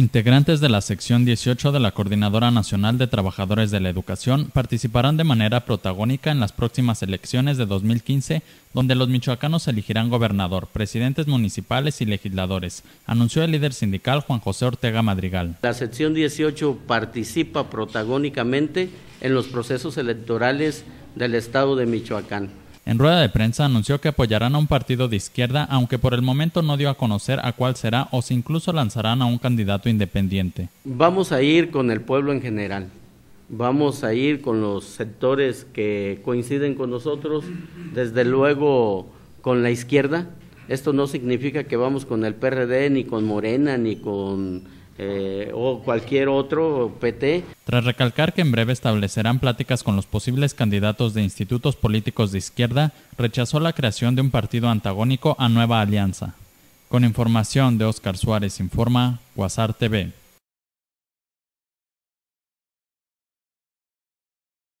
Integrantes de la sección 18 de la Coordinadora Nacional de Trabajadores de la Educación participarán de manera protagónica en las próximas elecciones de 2015, donde los michoacanos elegirán gobernador, presidentes municipales y legisladores, anunció el líder sindical Juan José Ortega Madrigal. La sección 18 participa protagónicamente en los procesos electorales del Estado de Michoacán. En rueda de prensa anunció que apoyarán a un partido de izquierda, aunque por el momento no dio a conocer a cuál será o si incluso lanzarán a un candidato independiente. Vamos a ir con el pueblo en general, vamos a ir con los sectores que coinciden con nosotros, desde luego con la izquierda. Esto no significa que vamos con el PRD, ni con Morena, ni con eh, o cualquier otro PT. Tras recalcar que en breve establecerán pláticas con los posibles candidatos de institutos políticos de izquierda, rechazó la creación de un partido antagónico a Nueva Alianza. Con información de Oscar Suárez Informa, Guasar TV.